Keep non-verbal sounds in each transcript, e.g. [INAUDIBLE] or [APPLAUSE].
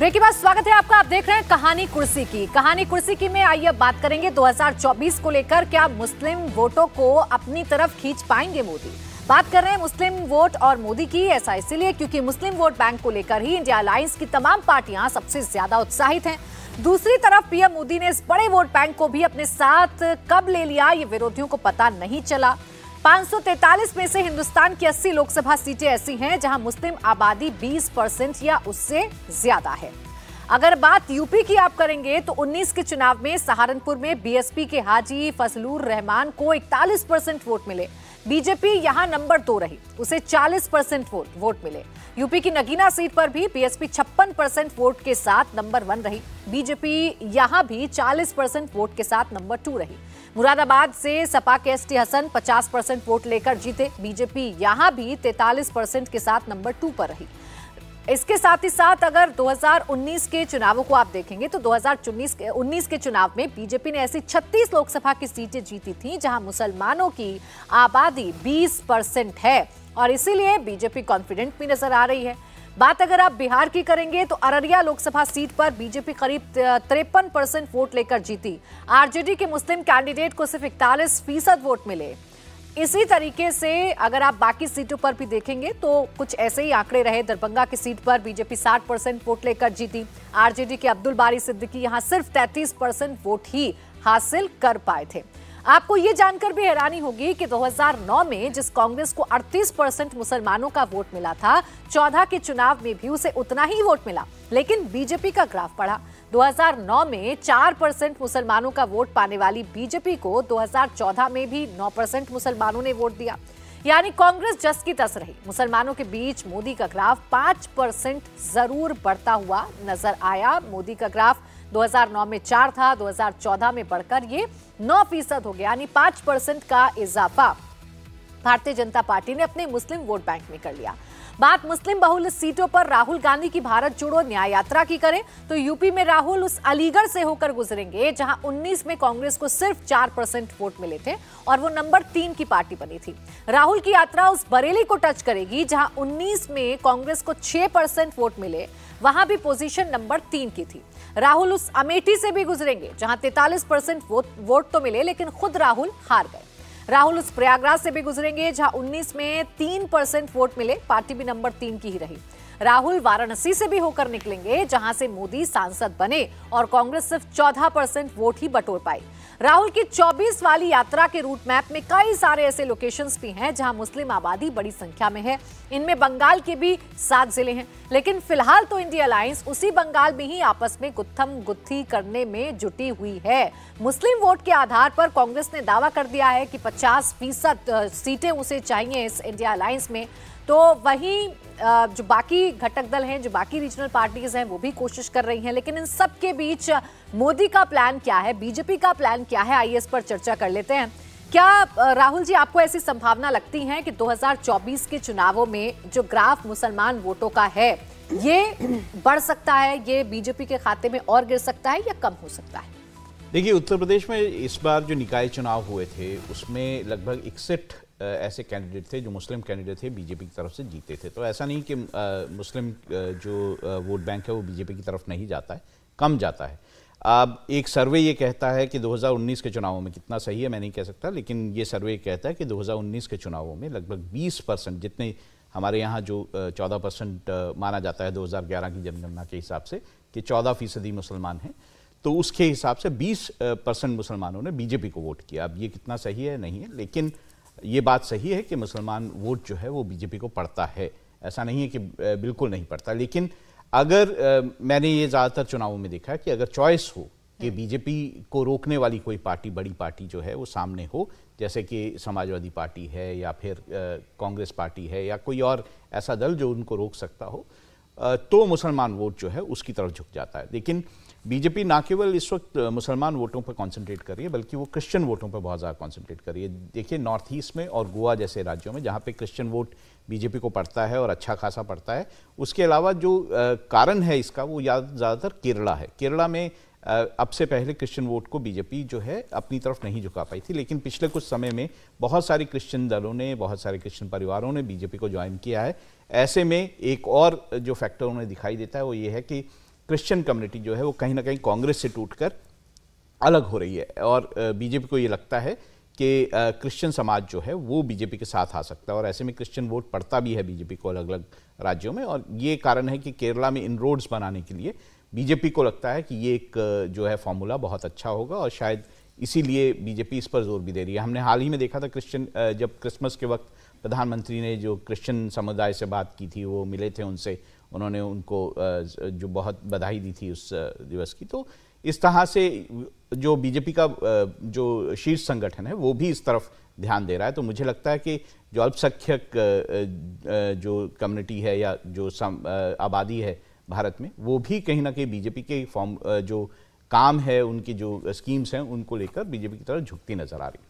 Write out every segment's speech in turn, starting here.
Break के बाद स्वागत है आपका आप देख रहे हैं कहानी कुर्सी की कहानी कुर्सी की में आइए अब बात करेंगे 2024 को लेकर क्या मुस्लिम वोटों को अपनी तरफ खींच पाएंगे मोदी बात कर रहे हैं मुस्लिम वोट और मोदी की ऐसा इसलिए क्योंकि मुस्लिम वोट बैंक को लेकर ही इंडिया अलायंस की तमाम पार्टियां सबसे ज्यादा उत्साहित हैं दूसरी तरफ पीएम मोदी ने इस बड़े वोट बैंक को भी अपने साथ कब ले लिया ये विरोधियों को पता नहीं चला 543 में से हिंदुस्तान की 80 लोकसभा सीटें ऐसी हैं जहां मुस्लिम आबादी 20 परसेंट या उससे ज्यादा है अगर बात यूपी की आप करेंगे तो 19 के चुनाव में सहारनपुर में बीएसपी के हाजी फजलुर रहमान को 41 परसेंट वोट मिले बीजेपी यहां नंबर दो रही उसे 40 परसेंट वोट वोट मिले यूपी की नगीना सीट पर भी बीएसपी छप्पन परसेंट वोट के साथ नंबर वन रही बीजेपी यहां भी 40 परसेंट वोट के साथ नंबर टू रही मुरादाबाद से सपा के एस हसन 50 परसेंट वोट लेकर जीते बीजेपी यहां भी 43 परसेंट के साथ नंबर टू पर रही इसके साथ ही साथ अगर 2019 के चुनावों को आप देखेंगे तो 2019 के उन्नीस के चुनाव में बीजेपी ने ऐसी 36 लोकसभा की सीटें जीती थी जहां मुसलमानों की आबादी 20 परसेंट है और इसीलिए बीजेपी कॉन्फिडेंट भी नजर आ रही है बात अगर आप बिहार की करेंगे तो अररिया लोकसभा सीट पर बीजेपी करीब तिरपन परसेंट वोट लेकर जीती आरजेडी के मुस्लिम कैंडिडेट को सिर्फ इकतालीस फीसद वोट मिले इसी तरीके से अगर आप बाकी सीटों पर भी देखेंगे तो कुछ ऐसे ही आंकड़े रहे दरभंगा की सीट पर बीजेपी 60 परसेंट वोट लेकर जीती आरजेडी के अब्दुल बारी सिद्दीकी यहां सिर्फ 33 परसेंट वोट ही हासिल कर पाए थे आपको ये जानकर भी हैरानी होगी कि 2009 में जिस कांग्रेस को 38 परसेंट मुसलमानों का वोट मिला था 14 के चुनाव में भी उसे उतना ही वोट मिला लेकिन बीजेपी का ग्राफ पढ़ा 2009 में 4 परसेंट मुसलमानों का वोट पाने वाली बीजेपी को 2014 में भी 9 परसेंट मुसलमानों ने वोट दिया यानी कांग्रेस जस की तस रही मुसलमानों के बीच मोदी का ग्राफ पांच परसेंट जरूर बढ़ता हुआ नजर आया मोदी का ग्राफ 2009 में चार था 2014 में बढ़कर ये नौ फीसद हो गया यानी पांच परसेंट का इजाफा भारतीय जनता पार्टी ने अपने मुस्लिम वोट बैंक में कर लिया बात मुस्लिम बहुल सीटों पर राहुल गांधी की भारत जोड़ो न्याय यात्रा की करें तो यूपी में राहुल उस अलीगढ़ से होकर गुजरेंगे जहां 19 में कांग्रेस को सिर्फ 4 परसेंट वोट मिले थे और वो नंबर तीन की पार्टी बनी थी राहुल की यात्रा उस बरेली को टच करेगी जहां 19 में कांग्रेस को 6 परसेंट वोट मिले वहां भी पोजीशन नंबर तीन की थी राहुल उस अमेठी से भी गुजरेंगे जहां तैतालीस परसेंट वोट तो मिले लेकिन खुद राहुल हार गए राहुल उस प्रयागराज से भी गुजरेंगे जहां 19 में तीन परसेंट वोट मिले पार्टी भी नंबर तीन की ही रही राहुल वाराणसी से भी होकर निकलेंगे जहां से मोदी सांसद बने और कांग्रेस सिर्फ 14 परसेंट वोट ही बटोर पाई राहुल की 24 वाली यात्रा के रूट मैप में कई सारे ऐसे लोकेशंस भी हैं जहां मुस्लिम आबादी बड़ी संख्या में है इनमें बंगाल के भी सात जिले हैं लेकिन फिलहाल तो इंडिया अलायंस उसी बंगाल में ही आपस में गुत्थम गुत्थी करने में जुटी हुई है मुस्लिम वोट के आधार पर कांग्रेस ने दावा कर दिया है कि पचास फीसद सीटें उसे चाहिए इस इंडिया अलायंस में तो वही जो बाकी घटक दल हैं जो बाकी रीजनल पार्टीज हैं वो भी कोशिश कर रही हैं लेकिन इन सब के बीच मोदी का प्लान क्या है बीजेपी का प्लान क्या है इस पर चर्चा कर लेते हैं क्या राहुल जी आपको ऐसी संभावना लगती है कि 2024 के चुनावों में जो ग्राफ मुसलमान वोटों का है ये बढ़ सकता है ये बीजेपी के खाते में और गिर सकता है या कम हो सकता है देखिए उत्तर प्रदेश में इस बार जो निकाय चुनाव हुए थे उसमें लगभग इकसठ ऐसे कैंडिडेट थे जो मुस्लिम कैंडिडेट थे बीजेपी की तरफ से जीते थे तो ऐसा नहीं कि मुस्लिम जो वोट बैंक है वो बीजेपी की तरफ नहीं जाता है कम जाता है अब एक सर्वे ये कहता है कि 2019 के चुनावों में कितना सही है मैं नहीं कह सकता लेकिन ये सर्वे कहता है कि 2019 के चुनावों में लगभग 20 परसेंट जितने हमारे यहाँ जो 14 परसेंट माना जाता है 2011 की जनगणना के हिसाब से कि 14 फीसदी मुसलमान हैं तो उसके हिसाब से 20 परसेंट मुसलमानों ने बीजेपी को वोट किया अब ये कितना सही है नहीं है लेकिन ये बात सही है कि मुसलमान वोट जो है वो बीजेपी को पड़ता है ऐसा नहीं है कि बिल्कुल नहीं पड़ता लेकिन अगर मैंने ये ज़्यादातर चुनावों में देखा कि अगर चॉइस हो कि हम्म। बीजेपी को रोकने वाली कोई पार्टी बड़ी पार्टी जो है वो सामने हो जैसे कि समाजवादी पार्टी है या फिर कांग्रेस पार्टी है या कोई और ऐसा दल जो उनको रोक सकता हो तो मुसलमान वोट जो है उसकी तरफ झुक जाता है लेकिन बीजेपी ना केवल इस वक्त मुसलमान वोटों पर कंसंट्रेट कर रही है बल्कि वो क्रिश्चियन वोटों पर बहुत ज़्यादा कंसंट्रेट कर रही है देखिए नॉर्थ ईस्ट में और गोवा जैसे राज्यों में जहाँ पे क्रिश्चियन वोट बीजेपी को पड़ता है और अच्छा खासा पड़ता है उसके अलावा जो कारण है इसका वो ज़्यादातर केरला है केरला में अब से पहले क्रिश्चियन वोट को बीजेपी जो है अपनी तरफ नहीं झुका पाई थी लेकिन पिछले कुछ समय में बहुत सारे क्रिश्चियन दलों ने बहुत सारे क्रिश्चियन परिवारों ने बीजेपी को ज्वाइन किया है ऐसे में एक और जो फैक्टर उन्हें दिखाई देता है वो ये है कि क्रिश्चियन कम्युनिटी जो है वो कहीं ना कहीं कांग्रेस से टूटकर अलग हो रही है और बीजेपी को ये लगता है कि क्रिश्चियन समाज जो है वो बीजेपी के साथ आ सकता है और ऐसे में क्रिश्चियन वोट पड़ता भी है बीजेपी को अलग अलग राज्यों में और ये कारण है कि केरला में इन रोड्स बनाने के लिए बीजेपी को लगता है कि ये एक जो है फॉर्मूला बहुत अच्छा होगा और शायद इसीलिए बीजेपी इस पर जोर भी दे रही है हमने हाल ही में देखा था क्रिश्चियन जब क्रिसमस के वक्त प्रधानमंत्री ने जो क्रिश्चियन समुदाय से बात की थी वो मिले थे उनसे उन्होंने उनको जो बहुत बधाई दी थी उस दिवस की तो इस तरह से जो बीजेपी का जो शीर्ष संगठन है वो भी इस तरफ ध्यान दे रहा है तो मुझे लगता है कि जो अल्पसंख्यक जो कम्युनिटी है या जो आबादी है भारत में वो भी कहीं ना कहीं बीजेपी के फॉर्म जो काम है उनकी जो स्कीम्स हैं उनको लेकर बीजेपी की तरफ झुकती नजर आ रही है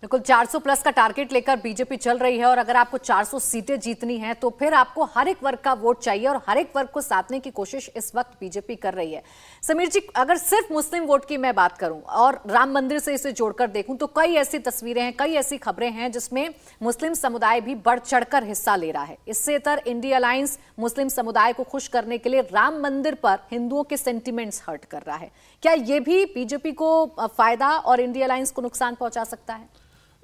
बिल्कुल 400 प्लस का टारगेट लेकर बीजेपी चल रही है और अगर आपको 400 सीटें जीतनी है तो फिर आपको हर एक वर्ग का वोट चाहिए और हर एक वर्ग को साधने की कोशिश इस वक्त बीजेपी कर रही है समीर जी अगर सिर्फ मुस्लिम वोट की मैं बात करूं और राम मंदिर से इसे जोड़कर देखूं तो कई ऐसी तस्वीरें हैं कई ऐसी खबरें हैं जिसमें मुस्लिम समुदाय भी बढ़ चढ़कर हिस्सा ले रहा है इससे तर इंडिया अलायंस मुस्लिम समुदाय को खुश करने के लिए राम मंदिर पर हिंदुओं के सेंटिमेंट्स हर्ट कर रहा है क्या ये भी बीजेपी को फायदा और इंडिया अलायंस को नुकसान पहुंचा सकता है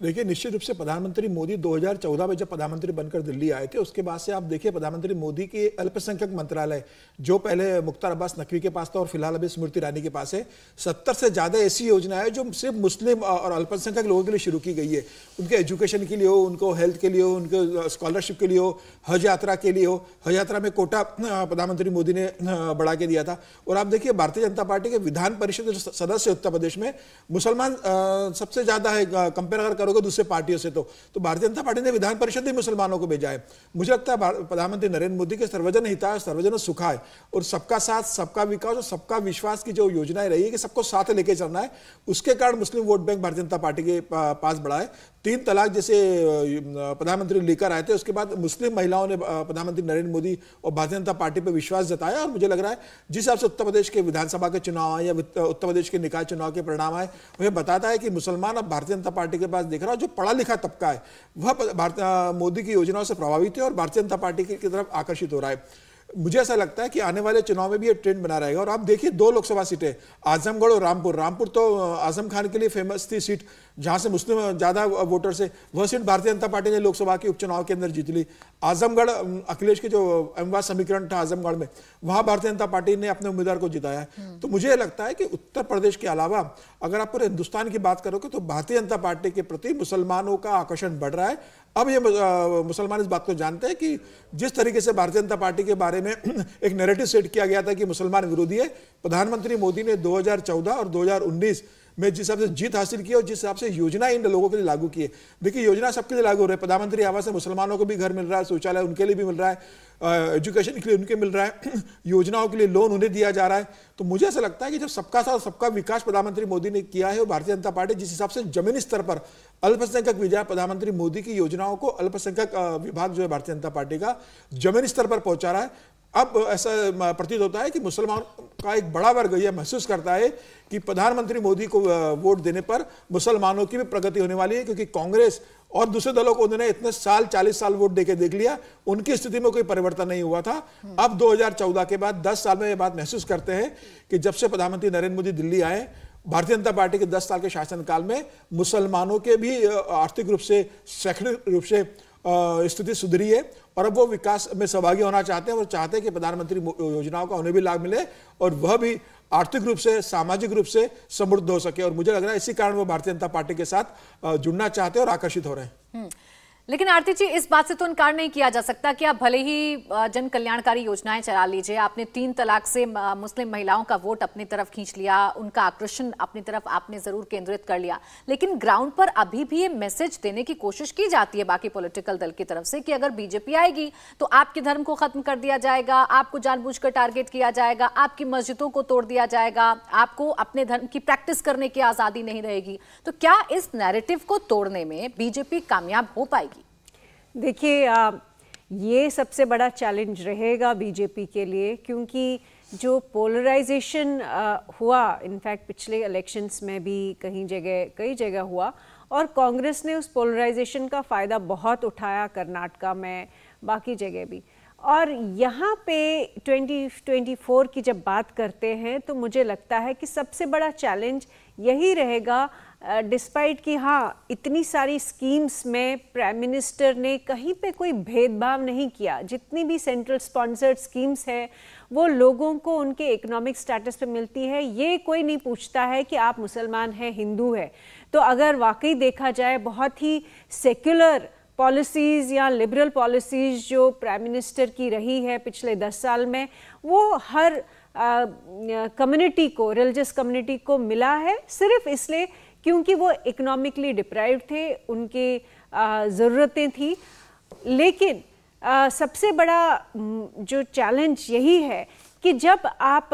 देखिए निश्चित रूप से प्रधानमंत्री मोदी 2014 में जब प्रधानमंत्री बनकर दिल्ली आए थे उसके बाद से आप देखिए प्रधानमंत्री मोदी के अल्पसंख्यक मंत्रालय जो पहले मुख्तार अब्बास नकवी के पास था और फिलहाल अभी स्मृति ईरानी के पास है सत्तर से ज़्यादा ऐसी योजनाएं है जो सिर्फ मुस्लिम और अल्पसंख्यक लोगों के लिए शुरू की गई है उनके एजुकेशन के लिए हो उनको हेल्थ के लिए हो उनके स्कॉलरशिप के लिए हो हज यात्रा के लिए हो हज यात्रा में कोटा प्रधानमंत्री मोदी ने बढ़ा के दिया था और आप देखिए भारतीय जनता पार्टी के विधान परिषद सदस्य उत्तर प्रदेश में मुसलमान सबसे ज़्यादा है कंपेयर अगर करोगे दूसरे पार्टियों से तो तो भारतीय जनता पार्टी ने विधान परिषद में मुसलमानों को भेजा है मुझे लगता है प्रधानमंत्री नरेंद्र मोदी के सर्वजन हिताय सर्वजन सुखाय और सबका साथ सबका विकास और सबका विश्वास की जो योजनाएं रही है कि सबको साथ लेके चलना है उसके कारण मुस्लिम वोट बैंक भारतीय जनता पार्टी के पास बढ़ा है तीन तलाक जैसे प्रधानमंत्री लेकर आए थे उसके बाद मुस्लिम महिलाओं ने प्रधानमंत्री नरेंद्र मोदी और भारतीय जनता पार्टी पर विश्वास जताया और मुझे लग रहा है जिस हिसाब से उत्तर प्रदेश के विधानसभा के चुनाव आए या उत्तर प्रदेश के निकाय चुनाव के परिणाम आए मुझे बताता है कि मुसलमान अब भारतीय जनता पार्टी के पास देख रहा है जो पढ़ा लिखा तबका है वह मोदी की योजनाओं से प्रभावित है और भारतीय जनता पार्टी की तरफ आकर्षित हो रहा है मुझे ऐसा लगता है कि आने वाले चुनाव में भी ये ट्रेंड बना रहेगा और आप देखिए दो लोकसभा सीटें आजमगढ़ और रामपुर रामपुर तो आजम खान के लिए फेमस थी सीट जहां से मुस्लिम ज़्यादा वोटर से वह सीट भारतीय जनता पार्टी ने लोकसभा के उपचुनाव के अंदर जीत ली आजमगढ़ अखिलेश के जो अमवा समीकरण था आजमगढ़ में वहां भारतीय जनता पार्टी ने अपने उम्मीदवार को जिताया हम्म। तो मुझे लगता है कि उत्तर प्रदेश के अलावा अगर आप पूरे हिंदुस्तान की बात करोगे तो भारतीय जनता पार्टी के प्रति मुसलमानों का आकर्षण बढ़ रहा है अब ये मुसलमान इस बात को जानते हैं कि जिस तरीके से भारतीय जनता पार्टी के बारे में [CLEARS THROAT] एक नैरेटिव सेट किया गया था कि मुसलमान विरोधी है प्रधानमंत्री मोदी ने 2014 और में जिस हिसाब से जीत हासिल की और जिस हिसाब से योजना इन लोगों के लिए लागू की है देखिए योजना सबके लिए लागू हो रही है प्रधानमंत्री आवास में मुसलमानों को भी घर मिल रहा है शौचालय उनके लिए भी मिल रहा है एजुकेशन के लिए उनके मिल रहा है [CLEARS THROAT] योजनाओं के लिए लोन उन्हें दिया जा रहा है तो मुझे ऐसा लगता है कि जब सबका साथ सबका विकास प्रधानमंत्री मोदी ने किया है और भारतीय जनता पार्टी जिस हिसाब से जमीनी स्तर पर अल्पसंख्यक विजय प्रधानमंत्री मोदी की योजनाओं को अल्पसंख्यक विभाग जो है भारतीय जनता पार्टी का जमीनी स्तर पर पहुंचा रहा है अब ऐसा प्रतीत होता है कि मुसलमान का एक बड़ा वर्ग यह महसूस करता है कि प्रधानमंत्री मोदी को वोट देने पर मुसलमानों की भी प्रगति होने वाली है क्योंकि कांग्रेस और दूसरे दलों को उन्होंने इतने साल 40 साल वोट देके देख लिया उनकी स्थिति में कोई परिवर्तन नहीं हुआ था अब 2014 के बाद 10 साल में यह बात महसूस करते हैं कि जब से प्रधानमंत्री नरेंद्र मोदी दिल्ली आए भारतीय जनता पार्टी के दस साल के शासनकाल में मुसलमानों के भी आर्थिक रूप से शैक्षणिक रूप से स्थिति सुधरी है और अब वो विकास में सहभागी होना चाहते हैं और चाहते हैं कि प्रधानमंत्री योजनाओं का उन्हें भी लाभ मिले और वह भी आर्थिक रूप से सामाजिक रूप से समृद्ध हो सके और मुझे लग रहा है इसी कारण वो भारतीय जनता पार्टी के साथ जुड़ना चाहते हैं और आकर्षित हो रहे हैं हम्म। लेकिन आरती जी इस बात से तो इनकार नहीं किया जा सकता कि आप भले ही जन कल्याणकारी योजनाएं चला लीजिए आपने तीन तलाक से मुस्लिम महिलाओं का वोट अपनी तरफ खींच लिया उनका आकर्षण अपनी तरफ आपने जरूर केंद्रित कर लिया लेकिन ग्राउंड पर अभी भी ये मैसेज देने की कोशिश की जाती है बाकी पोलिटिकल दल की तरफ से कि अगर बीजेपी आएगी तो आपके धर्म को खत्म कर दिया जाएगा आपको जानबूझ टारगेट किया जाएगा आपकी मस्जिदों को तोड़ दिया जाएगा आपको अपने धर्म की प्रैक्टिस करने की आजादी नहीं रहेगी तो क्या इस नैरेटिव को तोड़ने में बीजेपी कामयाब हो पाएगी देखिए ये सबसे बड़ा चैलेंज रहेगा बीजेपी के लिए क्योंकि जो पोलराइजेशन हुआ इनफैक्ट पिछले इलेक्शंस में भी कहीं जगह कई जगह हुआ और कांग्रेस ने उस पोलराइजेशन का फ़ायदा बहुत उठाया कर्नाटका में बाकी जगह भी और यहाँ पे 2024 की जब बात करते हैं तो मुझे लगता है कि सबसे बड़ा चैलेंज यही रहेगा डिस्पाइट कि हाँ इतनी सारी स्कीम्स में प्राइम मिनिस्टर ने कहीं पे कोई भेदभाव नहीं किया जितनी भी सेंट्रल स्पॉन्सर्ड स्कीम्स है वो लोगों को उनके इकोनॉमिक स्टेटस पे मिलती है ये कोई नहीं पूछता है कि आप मुसलमान हैं हिंदू है तो अगर वाकई देखा जाए बहुत ही सेक्युलर पॉलिसीज़ या लिबरल पॉलिसीज़ जो प्राइम मिनिस्टर की रही है पिछले दस साल में वो हर कम्युनिटी को रिलीजस कम्युनिटी को मिला है सिर्फ इसलिए क्योंकि वो इकोनॉमिकली डिप्राइव थे उनके ज़रूरतें थी लेकिन आ, सबसे बड़ा जो चैलेंज यही है कि जब आप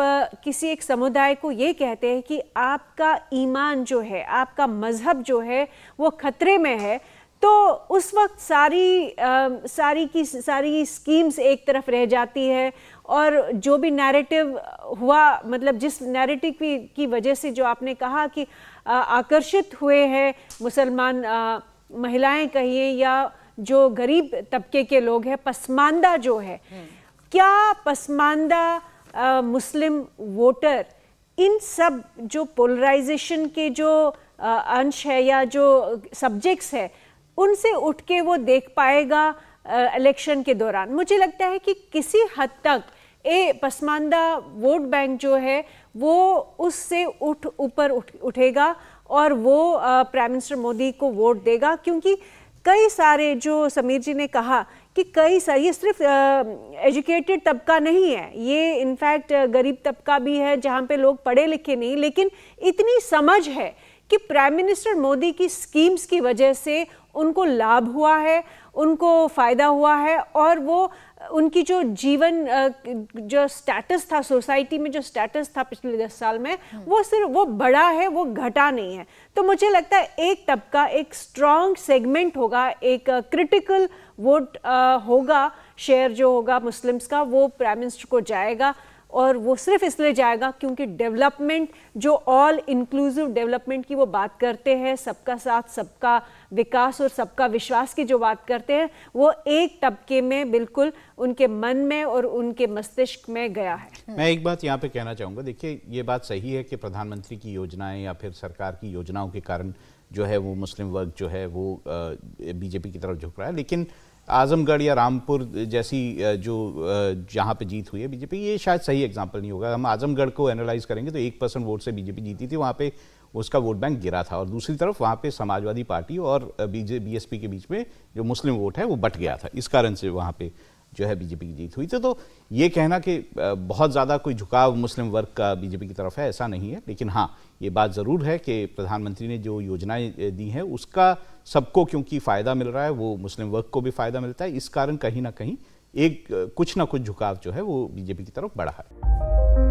किसी एक समुदाय को ये कहते हैं कि आपका ईमान जो है आपका मज़हब जो है वो ख़तरे में है तो उस वक्त सारी आ, सारी की सारी स्कीम्स एक तरफ रह जाती है और जो भी नैरेटिव हुआ मतलब जिस नैरेटिव की, की वजह से जो आपने कहा कि आकर्षित हुए हैं मुसलमान महिलाएं कहिए या जो गरीब तबके के लोग हैं पसमानदा जो है क्या पसमानदा मुस्लिम वोटर इन सब जो पोलराइजेशन के जो अंश है या जो सब्जेक्ट्स है उनसे उठ के वो देख पाएगा इलेक्शन के दौरान मुझे लगता है कि किसी हद तक ए पसमानदा वोट बैंक जो है वो उससे उठ ऊपर उठ, उठेगा और वो प्राइम मिनिस्टर मोदी को वोट देगा क्योंकि कई सारे जो समीर जी ने कहा कि कई सारे ये सिर्फ एजुकेटेड तबका नहीं है ये इनफैक्ट गरीब तबका भी है जहाँ पे लोग पढ़े लिखे नहीं लेकिन इतनी समझ है कि प्राइम मिनिस्टर मोदी की स्कीम्स की वजह से उनको लाभ हुआ है उनको फ़ायदा हुआ है और वो उनकी जो जीवन जो स्टेटस था सोसाइटी में जो स्टेटस था पिछले दस साल में हम्म। वो सिर्फ वो बड़ा है वो घटा नहीं है तो मुझे लगता है एक तबका एक स्ट्रॉन्ग सेगमेंट होगा एक क्रिटिकल वोट होगा शेयर जो होगा मुस्लिम्स का वो प्राइम मिनिस्टर को जाएगा और वो सिर्फ इसलिए जाएगा क्योंकि डेवलपमेंट जो ऑल इंक्लूसिव डेवलपमेंट की वो बात करते हैं सबका साथ सबका विकास और सबका विश्वास की जो बात करते हैं वो एक तबके में बिल्कुल उनके मन में और उनके मस्तिष्क में गया है मैं एक बात यहाँ पे कहना चाहूँगा देखिए ये बात सही है कि प्रधानमंत्री की योजनाएं या फिर सरकार की योजनाओं के कारण जो है वो मुस्लिम वर्ग जो है वो बीजेपी की तरफ झुक रहा है लेकिन आजमगढ़ या रामपुर जैसी जो जहाँ पे जीत हुई है बीजेपी ये शायद सही एग्जांपल नहीं होगा हम आजमगढ़ को एनालाइज करेंगे तो एक परसेंट वोट से बीजेपी जीती थी वहाँ पे उसका वोट बैंक गिरा था और दूसरी तरफ वहाँ पे समाजवादी पार्टी और बीजे बीएसपी के बीच में जो मुस्लिम वोट है वो बट गया था इस कारण से वहाँ पे जो है बीजेपी की जीत हुई थी तो ये कहना कि बहुत ज़्यादा कोई झुकाव मुस्लिम वर्ग का बीजेपी की तरफ है ऐसा नहीं है लेकिन हाँ ये बात ज़रूर है कि प्रधानमंत्री ने जो योजनाएं दी हैं उसका सबको क्योंकि फ़ायदा मिल रहा है वो मुस्लिम वर्ग को भी फ़ायदा मिलता है इस कारण कहीं ना कहीं एक कुछ ना कुछ झुकाव जो है वो बीजेपी की तरफ बढ़ा है